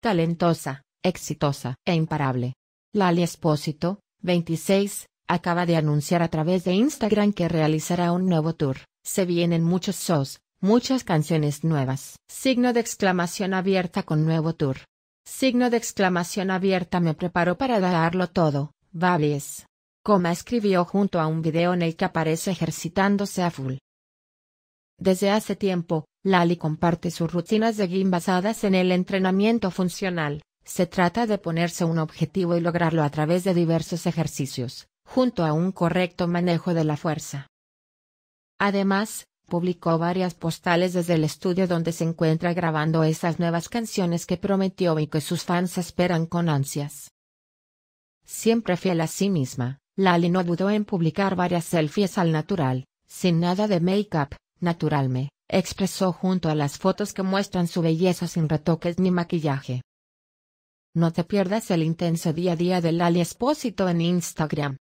talentosa, exitosa e imparable. Lali Espósito, 26, acaba de anunciar a través de Instagram que realizará un nuevo tour. Se vienen muchos shows, muchas canciones nuevas. Signo de exclamación abierta con nuevo tour. Signo de exclamación abierta me preparo para darlo todo, Babies. Coma escribió junto a un video en el que aparece ejercitándose a full. Desde hace tiempo, Lali comparte sus rutinas de gym basadas en el entrenamiento funcional. Se trata de ponerse un objetivo y lograrlo a través de diversos ejercicios, junto a un correcto manejo de la fuerza. Además, publicó varias postales desde el estudio donde se encuentra grabando esas nuevas canciones que prometió y que sus fans esperan con ansias. Siempre fiel a sí misma, Lali no dudó en publicar varias selfies al natural, sin nada de make-up, naturalme, expresó junto a las fotos que muestran su belleza sin retoques ni maquillaje. No te pierdas el intenso día a día del Ali Espósito en Instagram.